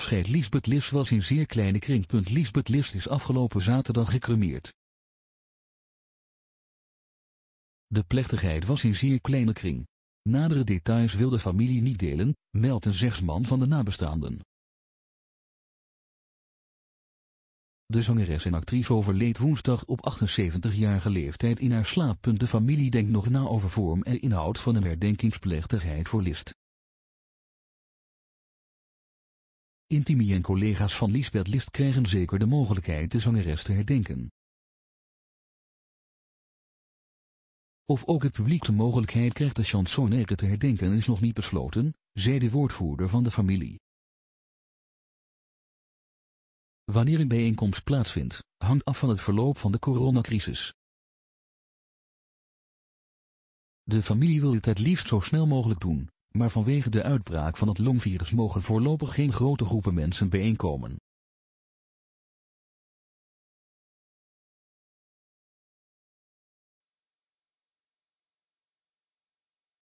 afscheid Liesbeth Lis was in zeer kleine kring. Liesbeth Lis is afgelopen zaterdag gecremeerd. De plechtigheid was in zeer kleine kring. Nadere details wil de familie niet delen, meldt een zegsman van de nabestaanden. De zangeres en actrice overleed woensdag op 78-jarige leeftijd in haar slaap. De familie denkt nog na over vorm en inhoud van een herdenkingsplechtigheid voor List. Intimi en collega's van Lisbeth List krijgen zeker de mogelijkheid de zangeres te herdenken. Of ook het publiek de mogelijkheid krijgt de chansonnaire te herdenken is nog niet besloten, zei de woordvoerder van de familie. Wanneer een bijeenkomst plaatsvindt, hangt af van het verloop van de coronacrisis. De familie wil dit het liefst zo snel mogelijk doen, maar vanwege de uitbraak van het longvirus mogen voorlopig geen grote groepen mensen bijeenkomen.